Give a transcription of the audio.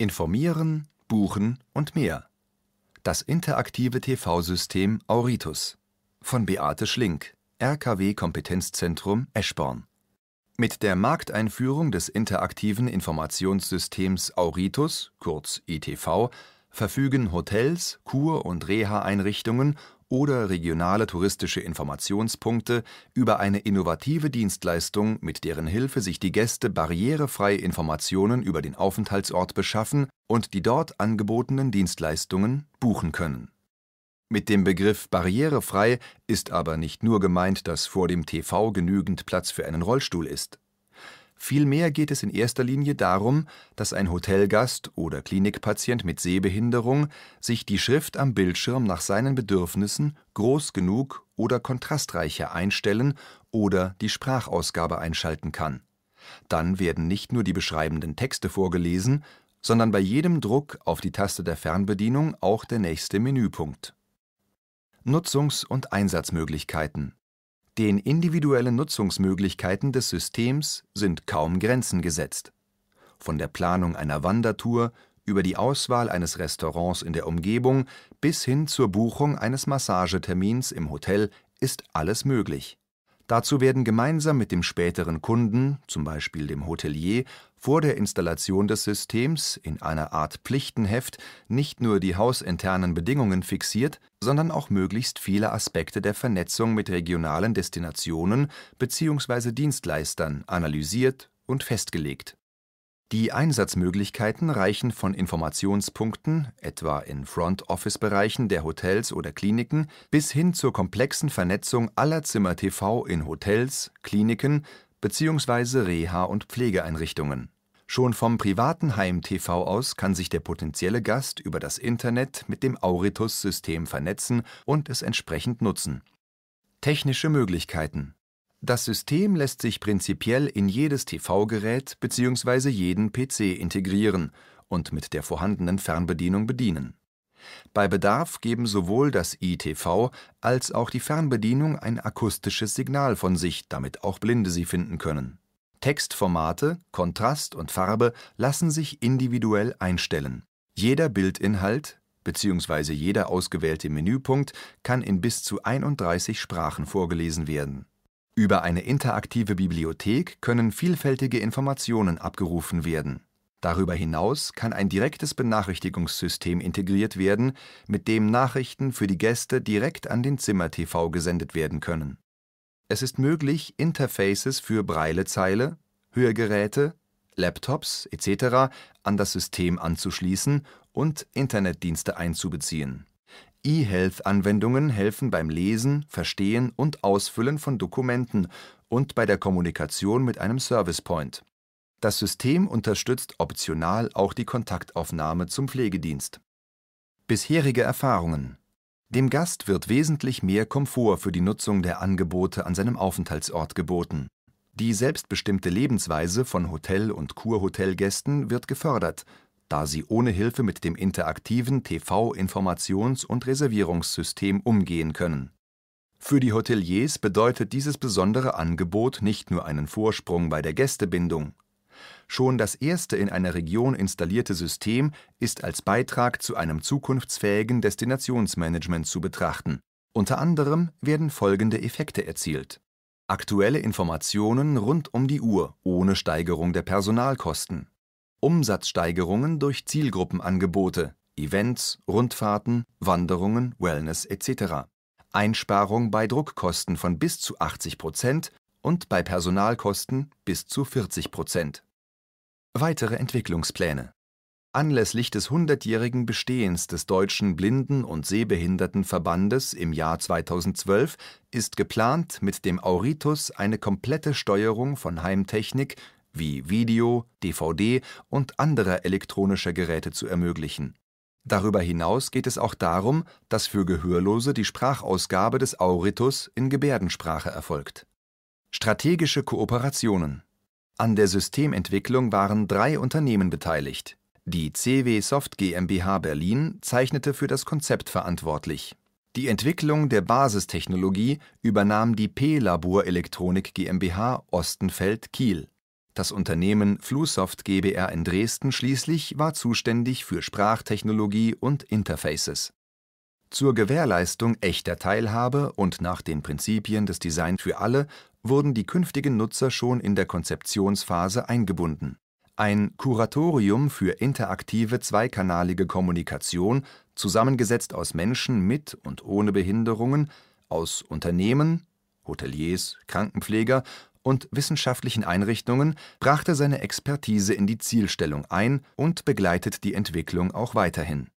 Informieren, Buchen und mehr. Das interaktive TV-System Auritus von Beate Schlink, RKW Kompetenzzentrum Eschborn. Mit der Markteinführung des interaktiven Informationssystems Auritus, kurz ITV, verfügen Hotels, Kur- und Reha-Einrichtungen oder regionale touristische Informationspunkte über eine innovative Dienstleistung, mit deren Hilfe sich die Gäste barrierefrei Informationen über den Aufenthaltsort beschaffen und die dort angebotenen Dienstleistungen buchen können. Mit dem Begriff barrierefrei ist aber nicht nur gemeint, dass vor dem TV genügend Platz für einen Rollstuhl ist Vielmehr geht es in erster Linie darum, dass ein Hotelgast oder Klinikpatient mit Sehbehinderung sich die Schrift am Bildschirm nach seinen Bedürfnissen groß genug oder kontrastreicher einstellen oder die Sprachausgabe einschalten kann. Dann werden nicht nur die beschreibenden Texte vorgelesen, sondern bei jedem Druck auf die Taste der Fernbedienung auch der nächste Menüpunkt. Nutzungs und Einsatzmöglichkeiten den individuellen Nutzungsmöglichkeiten des Systems sind kaum Grenzen gesetzt. Von der Planung einer Wandertour über die Auswahl eines Restaurants in der Umgebung bis hin zur Buchung eines Massagetermins im Hotel ist alles möglich Dazu werden gemeinsam mit dem späteren Kunden zum Beispiel dem Hotelier) vor der Installation des Systems in einer Art Pflichtenheft nicht nur die hausinternen Bedingungen fixiert, sondern auch möglichst viele Aspekte der Vernetzung mit regionalen Destinationen bzw. Dienstleistern analysiert und festgelegt die Einsatzmöglichkeiten reichen von Informationspunkten, etwa in Front-Office-Bereichen der Hotels oder Kliniken, bis hin zur komplexen Vernetzung aller Zimmer TV in Hotels, Kliniken bzw. Reha und Pflegeeinrichtungen. Schon vom privaten Heim-TV aus kann sich der potenzielle Gast über das Internet mit dem Auritus-System vernetzen und es entsprechend nutzen. Technische Möglichkeiten das System lässt sich prinzipiell in jedes TV-Gerät bzw. jeden PC integrieren und mit der vorhandenen Fernbedienung bedienen. Bei Bedarf geben sowohl das ITV als auch die Fernbedienung ein akustisches Signal von sich, damit auch Blinde sie finden können. Textformate, Kontrast und Farbe lassen sich individuell einstellen. Jeder Bildinhalt bzw. jeder ausgewählte Menüpunkt kann in bis zu 31 Sprachen vorgelesen werden über eine interaktive Bibliothek können vielfältige Informationen abgerufen werden. Darüber hinaus kann ein direktes Benachrichtigungssystem integriert werden, mit dem Nachrichten für die Gäste direkt an den Zimmer-TV gesendet werden können. Es ist möglich, Interfaces für Breilezeile, Hörgeräte, Laptops etc. an das System anzuschließen und Internetdienste einzubeziehen E-Health-Anwendungen helfen beim Lesen, Verstehen und Ausfüllen von Dokumenten und bei der Kommunikation mit einem Service Point. Das System unterstützt optional auch die Kontaktaufnahme zum Pflegedienst. Bisherige Erfahrungen Dem Gast wird wesentlich mehr Komfort für die Nutzung der Angebote an seinem Aufenthaltsort geboten. Die selbstbestimmte Lebensweise von Hotel- und Kurhotelgästen wird gefördert da sie ohne Hilfe mit dem interaktiven TV-Informations- und Reservierungssystem umgehen können. Für die Hoteliers bedeutet dieses besondere Angebot nicht nur einen Vorsprung bei der Gästebindung. Schon das erste in einer Region installierte System ist als Beitrag zu einem zukunftsfähigen Destinationsmanagement zu betrachten. Unter anderem werden folgende Effekte erzielt. Aktuelle Informationen rund um die Uhr ohne Steigerung der Personalkosten Umsatzsteigerungen durch Zielgruppenangebote (Events, Rundfahrten, Wanderungen, Wellness etc.), Einsparung bei Druckkosten von bis zu 80 Prozent und bei Personalkosten bis zu 40 Prozent. Weitere Entwicklungspläne Anlässlich des 100-jährigen Bestehens des Deutschen Blinden und Sehbehindertenverbandes im Jahr 2012 ist geplant, mit dem Auritus eine komplette Steuerung von Heimtechnik wie Video, DVD und andere elektronische Geräte zu ermöglichen. Darüber hinaus geht es auch darum, dass für Gehörlose die Sprachausgabe des Auritus in Gebärdensprache erfolgt. Strategische Kooperationen An der Systementwicklung waren drei Unternehmen beteiligt. Die CW Soft GmbH Berlin zeichnete für das Konzept verantwortlich. Die Entwicklung der Basistechnologie übernahm die P-Labor Elektronik GmbH Ostenfeld Kiel das Unternehmen Flusoft GbR in Dresden schließlich war zuständig für Sprachtechnologie und Interfaces. Zur Gewährleistung echter Teilhabe und nach den Prinzipien des Design für alle wurden die künftigen Nutzer schon in der Konzeptionsphase eingebunden. Ein Kuratorium für interaktive zweikanalige Kommunikation, zusammengesetzt aus Menschen mit und ohne Behinderungen, aus Unternehmen, Hoteliers, Krankenpfleger und wissenschaftlichen Einrichtungen brachte seine Expertise in die Zielstellung ein und begleitet die Entwicklung auch weiterhin